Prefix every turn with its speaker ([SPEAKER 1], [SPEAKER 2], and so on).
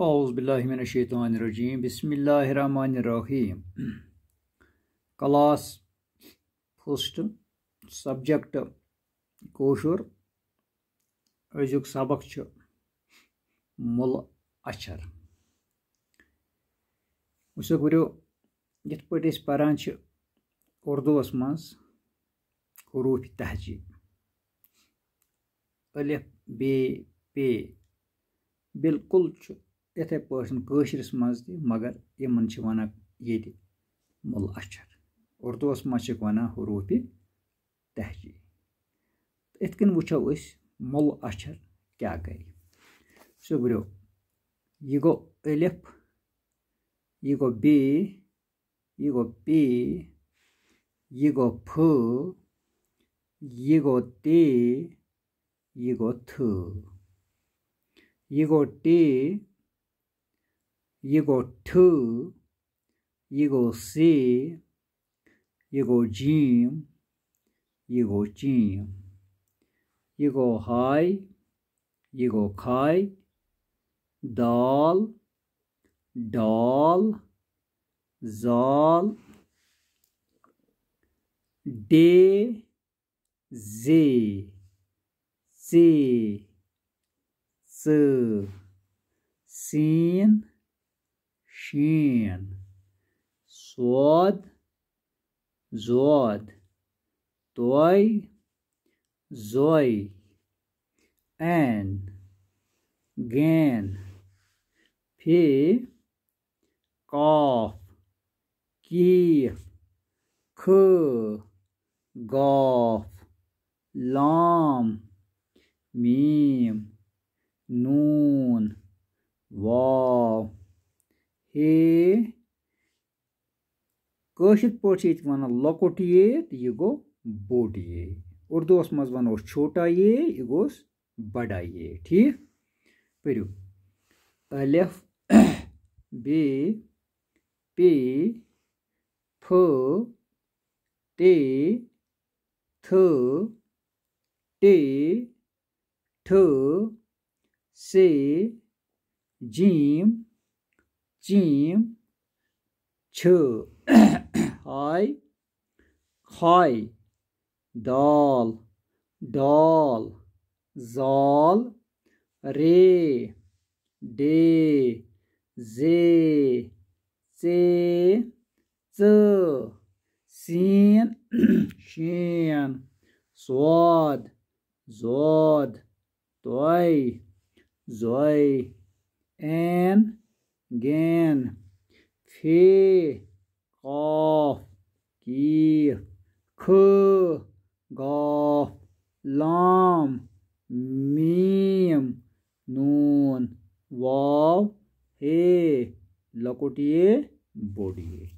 [SPEAKER 1] Euzubillahimineşşeytanirracim. Bismillahirrahmanirrahim. Class first subject koşur özük sabakçı mul açar. Usa guru yet pöt es paran çı Urdu'as mans huruf tahcib. Alif B B bilkul çı یِتھٕے پٲٹھۍ کٲشرِس منٛز تہِ مگر یِمن چھِ وَنان ییٚتہِ مُل اَچھر اردوٗوَس منٛز چھِکھ وَنان حروٗفہِ تہجی یِتھ کٔنۍ وٕچھو أسۍ مُل اَچھر کیٛاہ گٔے سُبرو یہِ گوٚو ألِف یہِ گوٚو بے یہِ گوٚو پے یہِ گوٚو پھ یہِ گوٚو تے یہِ گوٚو تھٲ یہِ گوٚو ٹے You go tu, you go si, you go jim, you go jim. You go hai, you go kai, dal, dal, شیٖن سود زود توے زوے این گین فی کاف کیف ख گاف لام मीम नून कशिद पे वन लकोट ये गो बोट ये उर्दू मज वो छोटा ये यह गोस बड़ा ये ठीक पू तलफ बे पे फ ते थ टे ठ से जीम चीम छ ক্ষয় ক্ষয় দল ডল জল রে ডে জে চে চ سين شين صاد زود طي زوي ان جن في قاف کیف ख गाफ लाम मीम नून वाव हे लकोटिए बोडिए